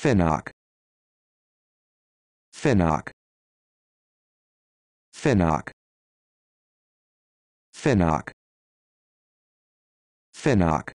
Finoc. Finoc. Finoc. Finoc. Finnock